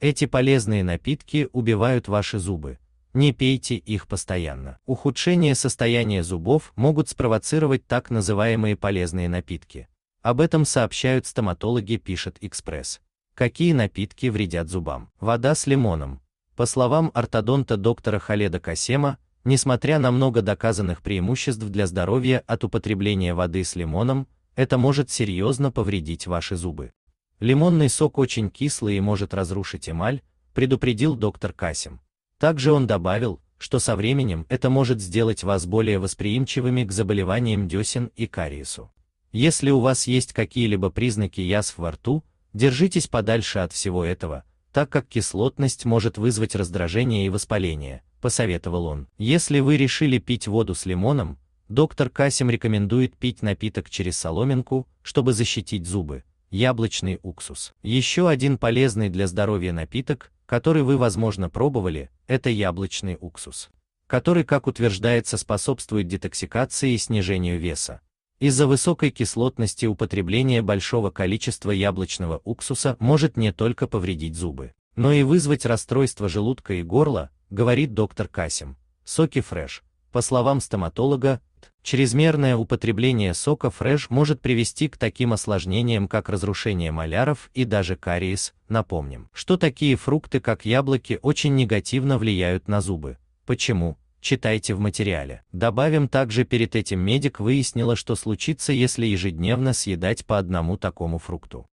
Эти полезные напитки убивают ваши зубы. Не пейте их постоянно. Ухудшение состояния зубов могут спровоцировать так называемые полезные напитки. Об этом сообщают стоматологи, пишет Экспресс. Какие напитки вредят зубам? Вода с лимоном. По словам ортодонта доктора Халеда Касема, несмотря на много доказанных преимуществ для здоровья от употребления воды с лимоном, это может серьезно повредить ваши зубы. Лимонный сок очень кислый и может разрушить эмаль, предупредил доктор Касим. Также он добавил, что со временем это может сделать вас более восприимчивыми к заболеваниям десен и кариесу. Если у вас есть какие-либо признаки язв во рту, держитесь подальше от всего этого, так как кислотность может вызвать раздражение и воспаление, посоветовал он. Если вы решили пить воду с лимоном, доктор Касим рекомендует пить напиток через соломинку, чтобы защитить зубы яблочный уксус. Еще один полезный для здоровья напиток, который вы, возможно, пробовали, это яблочный уксус, который, как утверждается, способствует детоксикации и снижению веса. Из-за высокой кислотности употребление большого количества яблочного уксуса может не только повредить зубы, но и вызвать расстройство желудка и горла, говорит доктор Касим. Соки фреш. По словам стоматолога, Чрезмерное употребление сока фреш может привести к таким осложнениям, как разрушение маляров и даже кариес. Напомним, что такие фрукты, как яблоки, очень негативно влияют на зубы. Почему? Читайте в материале. Добавим также перед этим медик выяснила, что случится, если ежедневно съедать по одному такому фрукту.